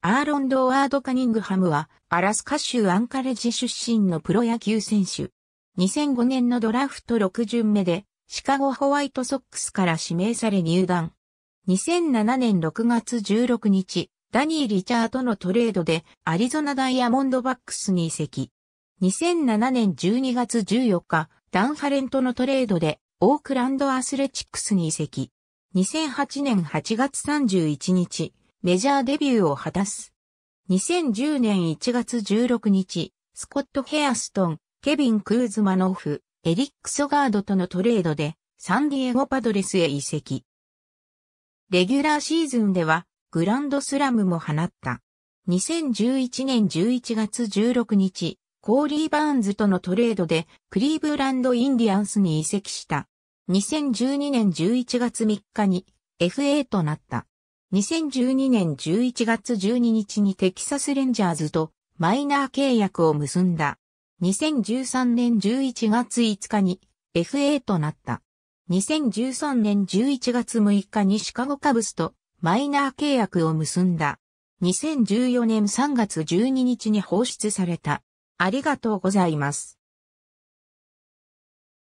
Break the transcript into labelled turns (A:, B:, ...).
A: アーロン・ドワード・カニングハムは、アラスカ州アンカレジ出身のプロ野球選手。2005年のドラフト6巡目で、シカゴホワイトソックスから指名され入団。2007年6月16日、ダニー・リチャーとのトレードで、アリゾナダイヤモンドバックスに移籍。2007年12月14日、ダンハレントのトレードで、オークランドアスレチックスに移籍。2008年8月31日、メジャーデビューを果たす。2010年1月16日、スコット・ヘアストン、ケビン・クーズマノフ、エリック・ソガードとのトレードで、サンディエゴ・パドレスへ移籍。レギュラーシーズンでは、グランドスラムも放った。2011年11月16日、コーリー・バーンズとのトレードで、クリーブランド・インディアンスに移籍した。2012年11月3日に、FA となった。2012年11月12日にテキサスレンジャーズとマイナー契約を結んだ。2013年11月5日に FA となった。2013年11月6日にシカゴカブスとマイナー契約を結んだ。2014年3月12日に放出された。ありがとうございます。